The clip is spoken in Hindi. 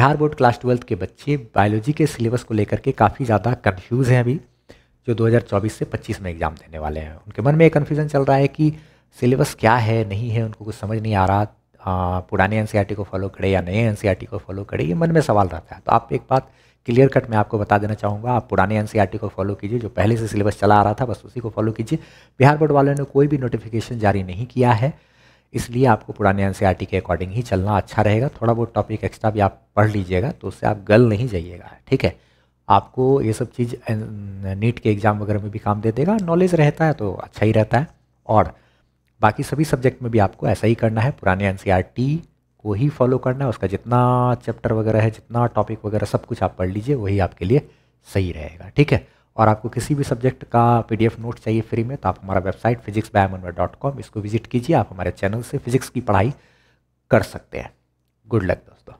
बिहार बोर्ड क्लास ट्वेल्थ के बच्चे बायोलॉजी के सिलेबस को लेकर के काफ़ी ज़्यादा कन्फ्यूज हैं अभी जो 2024 से 25 में एग्ज़ाम देने वाले हैं उनके मन में एक कन्फ्यूज़न चल रहा है कि सिलेबस क्या है नहीं है उनको कुछ समझ नहीं आ रहा आ, पुराने एन e को फॉलो करें या नए एन e को फॉलो करें ये मन में सवाल रहता है तो आप एक बात क्लियर कट मैं आपको बता देना चाहूँगा आप पुराने एन e को फॉलो कीजिए जो पहले से सिलेबस चला आ रहा था बस उसी को फॉलो कीजिए बिहार बोर्ड वालों ने कोई भी नोटिफिकेशन जारी नहीं किया है इसलिए आपको पुराने एन के अकॉर्डिंग ही चलना अच्छा रहेगा थोड़ा बहुत टॉपिक एक्स्ट्रा भी आप पढ़ लीजिएगा तो उससे आप गल नहीं जाइएगा ठीक है आपको ये सब चीज़ नीट के एग्ज़ाम वगैरह में भी काम दे देगा नॉलेज रहता है तो अच्छा ही रहता है और बाकी सभी सब्जेक्ट में भी आपको ऐसा ही करना है पुराने एन e को ही फॉलो करना है उसका जितना चैप्टर वगैरह है जितना टॉपिक वगैरह सब कुछ आप पढ़ लीजिए वही आपके लिए सही रहेगा ठीक है और आपको किसी भी सब्जेक्ट का पीडीएफ नोट चाहिए फ्री में तो आप हमारा वेबसाइट फिजिक्स डॉट कॉम इसको विजिट कीजिए आप हमारे चैनल से फिजिक्स की पढ़ाई कर सकते हैं गुड लक दोस्तों